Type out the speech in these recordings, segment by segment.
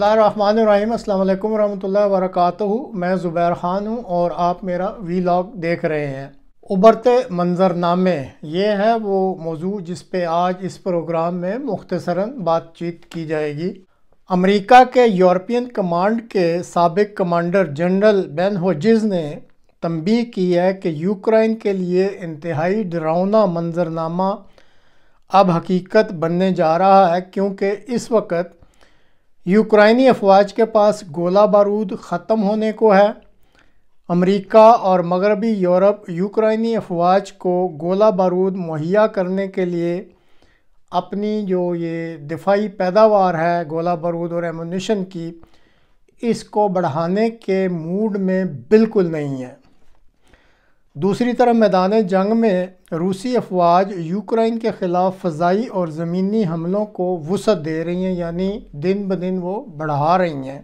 बसमीम अल्लाम वरक मैं ज़ुबैर ख़ान हूँ और आप मेरा वी लॉग देख रहे हैं उबरते मंजरनामे ये है वो मौजू जिस पे आज इस प्रोग्राम में मुख्तसरा बातचीत की जाएगी अमेरिका के यूरोपियन कमांड के सबक कमांडर जनरल बेन होजिज़ ने तंबी की है कि यूक्रेन के लिए इंतहाई डरावना मंजरनामा अब हकीकत बनने जा रहा है क्योंकि इस वक्त यूक्राइनी अफवाज के पास गोला बारूद ख़त्म होने को है अमेरिका और मगरबी यूरोप यूक्राइनी अफवाज को गोला बारूद मुहैया करने के लिए अपनी जो ये दिफाई पैदावार है गोला बारूद और एमुनिशन की इसको बढ़ाने के मूड में बिल्कुल नहीं है दूसरी तरफ मैदान जंग में रूसी अफवाज यूक्रेन के ख़िलाफ़ फ़जाई और ज़मीनी हमलों को वसत दे रही हैं यानी दिन ब दिन वो बढ़ा रही हैं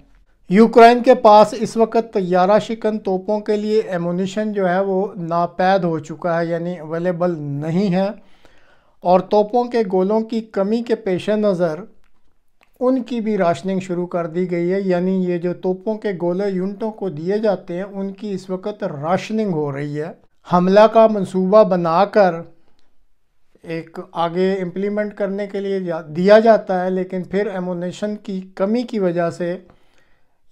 यूक्रेन के पास इस वक्त तैयारा शिकन तोपों के लिए एमोनीशन जो है वो नापैद हो चुका है यानी अवेलेबल नहीं है और तोपों के गोलों की कमी के पेश नज़र उनकी भी राशनिंग शुरू कर दी गई है यानी ये जो तोपों के गोले यूनिटों को दिए जाते हैं उनकी इस वक्त राशनिंग हो रही है हमला का मंसूबा बनाकर एक आगे इम्प्लीमेंट करने के लिए जा, दिया जाता है लेकिन फिर एमोनेशन की कमी की वजह से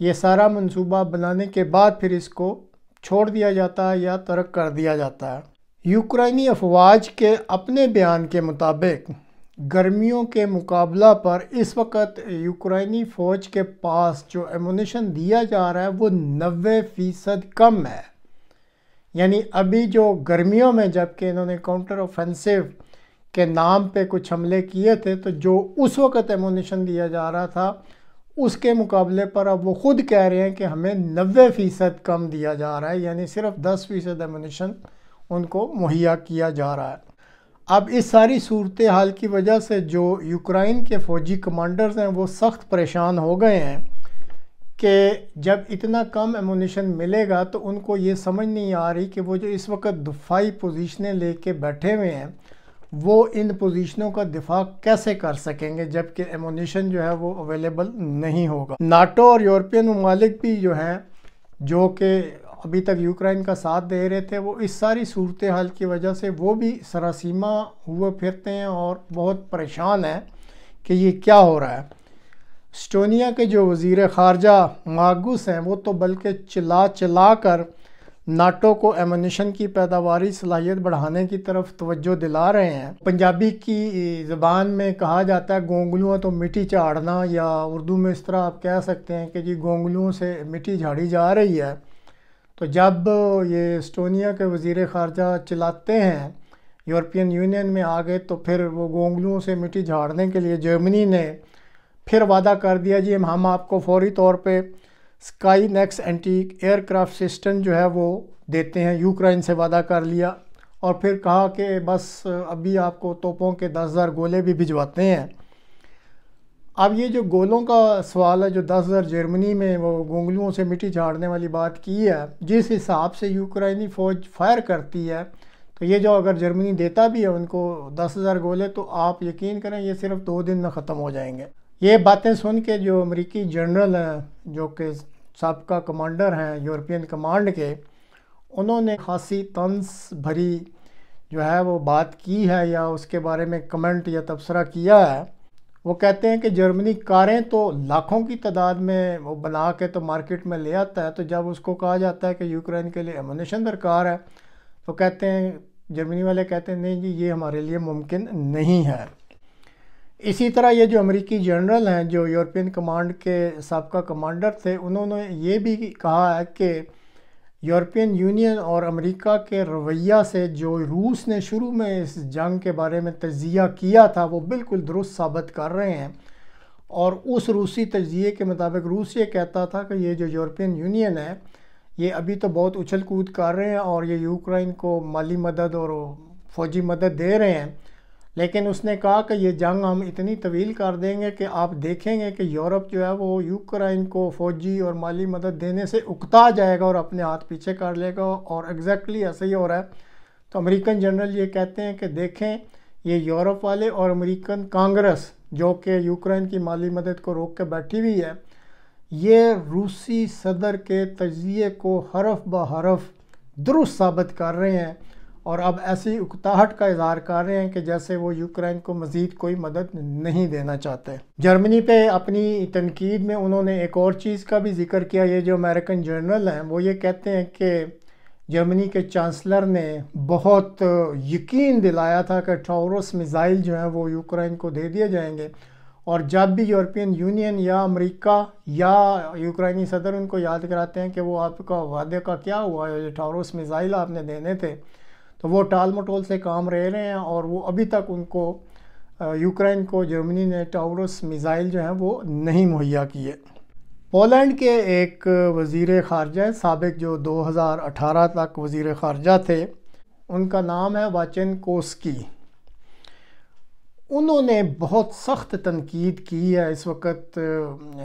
ये सारा मंसूबा बनाने के बाद फिर इसको छोड़ दिया जाता है या तर्क कर दिया जाता है यूक्रेनी अफवाज के अपने बयान के मुताबिक गर्मियों के मुकाबला पर इस वक्त यूक्रेनी फ़ौज के पास जो एमोनेशन दिया जा रहा है वो नबे फ़ीसद कम है यानी अभी जो गर्मियों में जबकि इन्होंने काउंटर ऑफेंसिव के नाम पे कुछ हमले किए थे तो जो उस वक्त एमुनेशन दिया जा रहा था उसके मुकाबले पर अब वो ख़ुद कह रहे हैं कि हमें नबे फ़ीसद कम दिया जा रहा है यानी सिर्फ दस फ़ीसद एमोनेशन उनको मुहैया किया जा रहा है अब इस सारी सूरत हाल की वजह से जो यूक्रेन के फ़ौजी कमांडर्स हैं वो सख्त परेशान हो गए हैं कि जब इतना कम एमोनीशन मिलेगा तो उनको ये समझ नहीं आ रही कि वो जो इस वक्त दिफाई पोजीशनें लेके बैठे हुए हैं वो इन पोजीशनों का दिफा कैसे कर सकेंगे जबकि एमोनीशन जो है वो अवेलेबल नहीं होगा नाटो और यूरोपियन ममालिक भी जो हैं जो कि अभी तक यूक्रेन का साथ दे रहे थे वो इस सारी सूरत हाल की वजह से वो भी सरासीमा हुए फिरते हैं और बहुत परेशान हैं कि ये क्या हो रहा है स्टोनिया के जो वज़ी ख़ारजा मागुस हैं वो तो बल्कि चिल्ला चिल्ला कर नाटो को एमोनीशन की पैदावारी सलाहियत बढ़ाने की तरफ तवज्जो दिला रहे हैं पंजाबी की ज़बान में कहा जाता है गोंगलुओं तो मिट्टी चाड़ना या उर्दू में इस तरह आप कह सकते हैं कि जी गोंगलुओं से मिट्टी झाड़ी जा रही है तो जब ये इस्टोनिया के वज़ी ख़ारजा चलाते हैं यूरोपियन यूनियन में आ गए तो फिर वो गोंगलुओं से मिट्टी झाड़ने के लिए जर्मनी ने फिर वादा कर दिया जी हम आपको फौरी तौर पे Skynex anti aircraft system जो है वो देते हैं यूक्रेन से वादा कर लिया और फिर कहा कि बस अभी आपको तोपों के दस हज़ार गोले भी भिजवाते हैं अब ये जो गोलों का सवाल है जो दस हज़ार जर्मनी में वो गोंगलुओं से मिट्टी झाड़ने वाली बात की है जिस हिसाब से यूक्रेनी फ़ौज फायर करती है तो ये जो अगर जर्मनी देता भी है उनको दस हज़ार गोले तो आप यकीन करें ये सिर्फ दो दिन में ख़त्म हो जाएंगे ये बातें सुन के जो अमरीकी जनरल हैं जो कि सबका कमांडर हैं यूरोपियन कमांड के उन्होंने खासी तंस भरी जो है वो बात की है या उसके बारे में कमेंट या तबसरा किया है वो कहते हैं कि जर्मनी कारें तो लाखों की तादाद में वो बना के तो मार्केट में ले आता है तो जब उसको कहा जाता है कि यूक्रेन के लिए एमोनेशन दरकार है तो कहते हैं जर्मनी वाले कहते हैं नहीं जी ये हमारे लिए मुमकिन नहीं है इसी तरह ये जो अमेरिकी जनरल हैं जो यूरोपियन कमांड के सबका कमांडर थे उन्होंने ये भी कहा है कि यूरोपियन यूनियन और अमेरिका के रवैया से जो रूस ने शुरू में इस जंग के बारे में तजिया किया था वो बिल्कुल दुरुस्त साबित कर रहे हैं और उस रूसी तजिए के मुताबिक रूस ये कहता था कि ये जो यूरोपियन यूनियन है ये अभी तो बहुत उछल कूद कर रहे हैं और ये यूक्रेन को माली मदद और फौजी मदद दे रहे हैं लेकिन उसने कहा कि ये जंग हम इतनी तवील कर देंगे कि आप देखेंगे कि यूरोप जो है वो यूक्रेन को फौजी और माली मदद देने से उकता जाएगा और अपने हाथ पीछे कर लेगा और एग्जैक्टली ऐसा ही हो रहा है तो अमेरिकन जनरल ये कहते हैं कि देखें ये यूरोप वाले और अमेरिकन कांग्रेस जो कि यूक्रेन की माली मदद को रोक के बैठी हुई है ये रूसी सदर के तजिए को हरफ ब हरफ दुरुस्त साबित कर रहे हैं और अब ऐसी उकताहट का इजहार कर रहे हैं कि जैसे वो यूक्रेन को मज़ीद कोई मदद नहीं देना चाहते जर्मनी पे अपनी तनकीद में उन्होंने एक और चीज़ का भी जिक्र किया ये जो अमेरिकन जर्नल हैं वो ये कहते हैं कि जर्मनी के चांसलर ने बहुत यकीन दिलाया था कि टॉरस मिज़ाइल जो हैं वो यूक्रेन को दे दिए जाएंगे और जब भी यूरोपियन यूनियन या अमेरिका या यूक्रेनी सदर उनको याद कराते हैं कि वो आपका वादे का क्या हुआ है जो टॉरस मिज़ाइल आपने देने थे तो वो टाल मटोल से काम रह रहे हैं और वो अभी तक उनको यूक्रेन को जर्मनी ने टावरस मिज़ाइल जो हैं वो नहीं मुहैया किए पोलैंड के एक वज़ी ख़ारजा सबक जो 2018 तक वजीर ख़ारजा थे उनका नाम है वाचन कोस्की उन्होंने बहुत सख्त तनकीद की है इस वक्त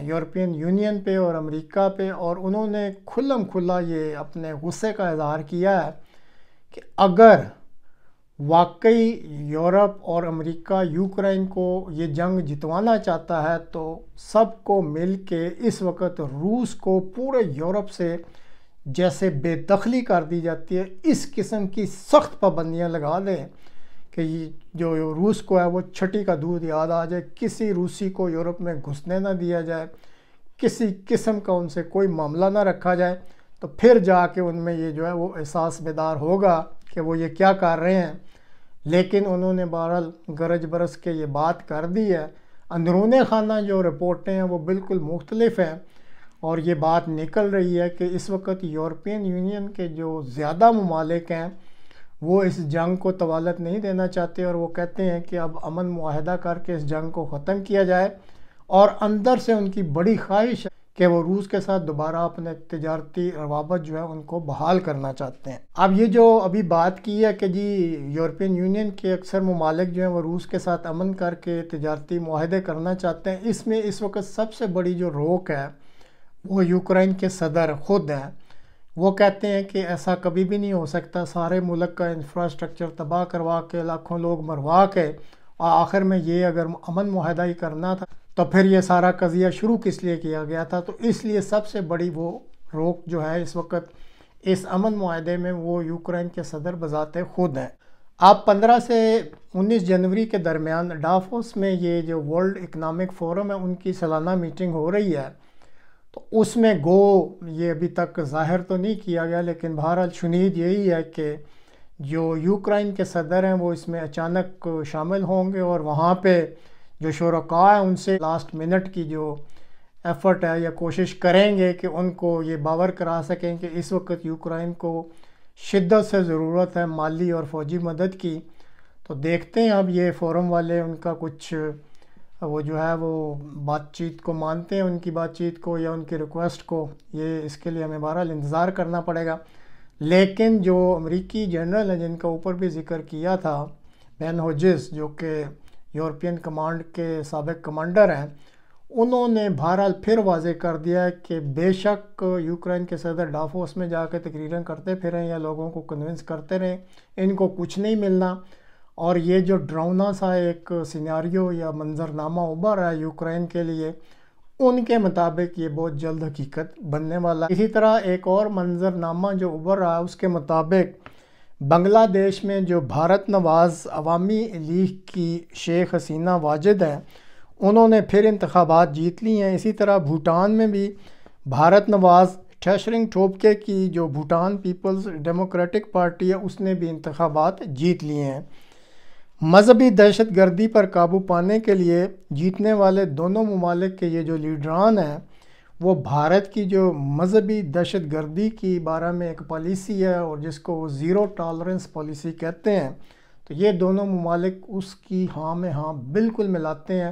यूरोपियन यूनियन पे और अमेरिका पे और उन्होंने खुलम खुला ये अपने गुस्से का इजहार किया है कि अगर वाकई यूरोप और अमेरिका यूक्रेन को ये जंग जितवाना चाहता है तो सबको मिल के इस वक्त रूस को पूरे यूरोप से जैसे बेदखली कर दी जाती है इस किस्म की सख्त पाबंदियाँ लगा दें कि जो रूस को है वो छठी का दूध याद आ जाए किसी रूसी को यूरोप में घुसने ना दिया जाए किसी किस्म का उनसे कोई मामला ना रखा जाए तो फिर जाके उनमें ये जो है वो एहसास बेदार होगा कि वो ये क्या कर रहे हैं लेकिन उन्होंने बहरहाल गरज बरस के ये बात कर दी है अंदरून खाना जो रिपोर्टें हैं वो बिल्कुल मुख्तलफ हैं और ये बात निकल रही है कि इस वक्त यूरोपियन यूनियन के जो ज़्यादा ममालिक हैं वो इस जंग को तवालत नहीं देना चाहते और वो कहते हैं कि अब अमन माहदा करके इस जंग को ख़त्म किया जाए और अंदर से उनकी बड़ी ख्वाहिश है कि वो रूस के साथ दोबारा अपने तजारती रवाबत जो है उनको बहाल करना चाहते हैं अब ये जो अभी बात की है कि जी यूरोपियन यूनियन के अक्सर ममालिक जो हैं वो रूस के साथ अमन करके तजारती माहदे करना चाहते हैं इसमें इस वक्त सबसे बड़ी जो रोक है वो यूक्रेन के सदर खुद हैं वो कहते हैं कि ऐसा कभी भी नहीं हो सकता सारे मुल्क का इंफ्रास्ट्रक्चर तबाह करवा के लाखों लोग मरवा के और आखिर में ये अगर अमन माहदा ही करना था तो फिर ये सारा कज़िया शुरू किस लिए किया गया था तो इसलिए सबसे बड़ी वो रोक जो है इस वक्त इस अमन माहे में वो यूक्रेन के सदर बजाते खुद हैं आप 15 से 19 जनवरी के दरमियान डाफोस में ये जो वर्ल्ड इकनॉमिक फोरम है उनकी सालाना मीटिंग हो रही है तो उसमें गो ये अभी तक जाहिर तो नहीं किया गया लेकिन बहरहाल शुनीद यही है कि जो यूक्रेन के सदर हैं वो इसमें अचानक शामिल होंगे और वहाँ पे जो शुरा हैं उनसे लास्ट मिनट की जो एफ़र्ट है या कोशिश करेंगे कि उनको ये बावर करा सकें कि इस वक्त यूक्रेन को शिद्दत से ज़रूरत है माली और फौजी मदद की तो देखते हैं अब ये फोरम वाले उनका कुछ वो जो है वो बातचीत को मानते हैं उनकी बातचीत को या उनकी रिक्वेस्ट को ये इसके लिए हमें बहरहाल इंतज़ार करना पड़ेगा लेकिन जो अमरीकी जनरल हैं जिनका ऊपर भी जिक्र किया था बैन होजिस जो कि यूरोपियन कमांड के सबक कमांडर हैं उन्होंने बहरहाल फिर वाजे कर दिया कि बेशक यूक्रेन के सदर डाफोस में जाकर तकरीरें करते फिरें या लोगों को कन्विंस करते रहें इनको कुछ नहीं मिलना और ये जो ड्राउना सा एक सीनारी या मंजरनामा उभर रहा है यूक्रेन के लिए उनके मुताबिक ये बहुत जल्द हकीकत बनने वाला इसी तरह एक और मंजरनामा जो उभर रहा है उसके मुताबिक बांग्लादेश में जो भारत नवाज़ अवामी लीग की शेख हसीना वाजिद हैं उन्होंने फिर इंतबात जीत ली हैं इसी तरह भूटान में भी भारत नवाज़ ठेशरिंग ठोपके की जो भूटान पीपल्स डेमोक्रेटिक पार्टी है उसने भी इंतबात जीत लिए हैं मजहबी दहशत गर्दी पर काबू पाने के लिए जीतने वाले दोनों ममालिक के ये जो लीडरान हैं वो भारत की जो मजहबी दहशत गर्दी की बारे में एक पॉलिसी है और जिसको वो ज़ीरो टॉलरेंस पॉलिसी कहते हैं तो ये दोनों ममालिक उसकी हाँ में हाँ बिल्कुल मिलाते हैं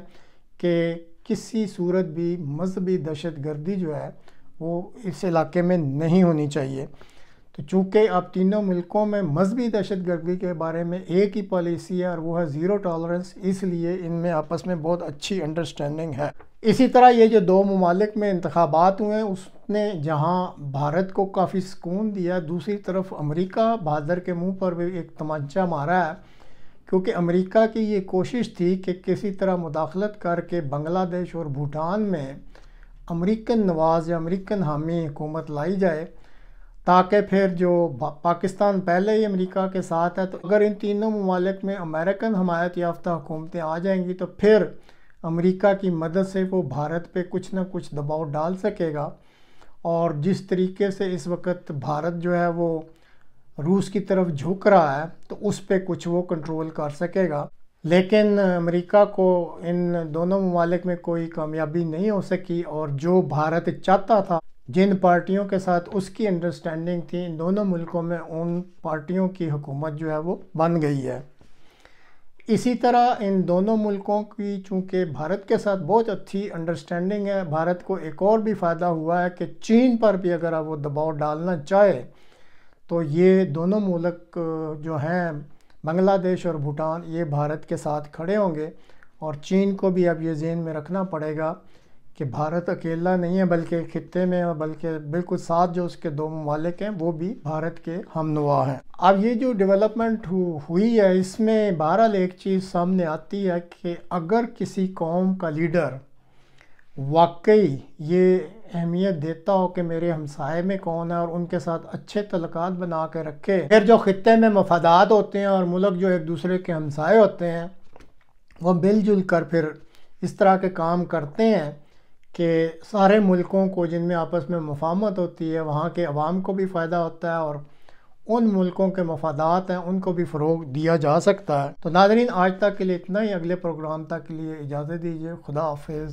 कि किसी सूरत भी मजहबी दहशत गर्दी जो है वो इस इलाके में नहीं होनी चाहिए तो चूँकि अब तीनों मुल्कों में मजहबी दहशत गर्दी के बारे में एक ही पॉलिसी है और वो है ज़ीरो टॉलरेंस इसलिए इनमें आपस में बहुत अच्छी अंडरस्टैंडिंग है इसी तरह ये जो दो ममालिक में इंतबात हुए हैं उसने जहाँ भारत को काफ़ी सुकून दिया दूसरी तरफ अमेरिका बहादुर के मुंह पर भी एक तमंचा मारा है क्योंकि अमेरिका की ये कोशिश थी कि किसी तरह मुदाखलत करके बांग्लादेश और भूटान में अमेरिकन नवाज या अमेरिकन हामी हुकूमत लाई जाए ताकि फिर जो पाकिस्तान पहले ही अमेरिका के साथ है तो अगर इन तीनों ममालिक में अमेरिकन हमायत याफ्ता हुकूमतें आ जाएंगी तो फिर अमेरिका की मदद से वो भारत पे कुछ ना कुछ दबाव डाल सकेगा और जिस तरीके से इस वक्त भारत जो है वो रूस की तरफ झुक रहा है तो उस पर कुछ वो कंट्रोल कर सकेगा लेकिन अमेरिका को इन दोनों ममालिक में कोई कामयाबी नहीं हो सकी और जो भारत चाहता था जिन पार्टियों के साथ उसकी अंडरस्टैंडिंग थी इन दोनों मुल्कों में उन पार्टियों की हुकूमत जो है वो बन गई है इसी तरह इन दोनों मुल्कों की चूँकि भारत के साथ बहुत अच्छी अंडरस्टैंडिंग है भारत को एक और भी फ़ायदा हुआ है कि चीन पर भी अगर वो दबाव डालना चाहे तो ये दोनों मुल्क जो हैं बांग्लादेश और भूटान ये भारत के साथ खड़े होंगे और चीन को भी अब ये जेन में रखना पड़ेगा कि भारत अकेला नहीं है बल्कि खत्े में और बल्कि बिल्कुल साथ जो उसके दो ममालिक हैं वो भी भारत के हमनवा हैं अब ये जो डेवलपमेंट हुई है इसमें बहरहाल एक चीज़ सामने आती है कि अगर किसी कौम का लीडर वाकई ये अहमियत देता हो कि मेरे हमसाए में कौन है और उनके साथ अच्छे तलक़ बना के रखे फिर जो ख़त्े में मफादात होते हैं और मुल्क जो एक दूसरे के हमसाए होते हैं वो मिलजुल कर फिर इस तरह के काम करते हैं कि सारे मुल्कों को जिनमें आपस में मुफामत होती है वहाँ के अवाम को भी फ़ायदा होता है और उन मुल्कों के मफादात हैं उनको भी फ़रोग दिया जा सकता है तो नाजरीन आज तक के लिए इतना ही अगले प्रोग्राम तक के लिए इजाज़त दीजिए खुदा हाफिज़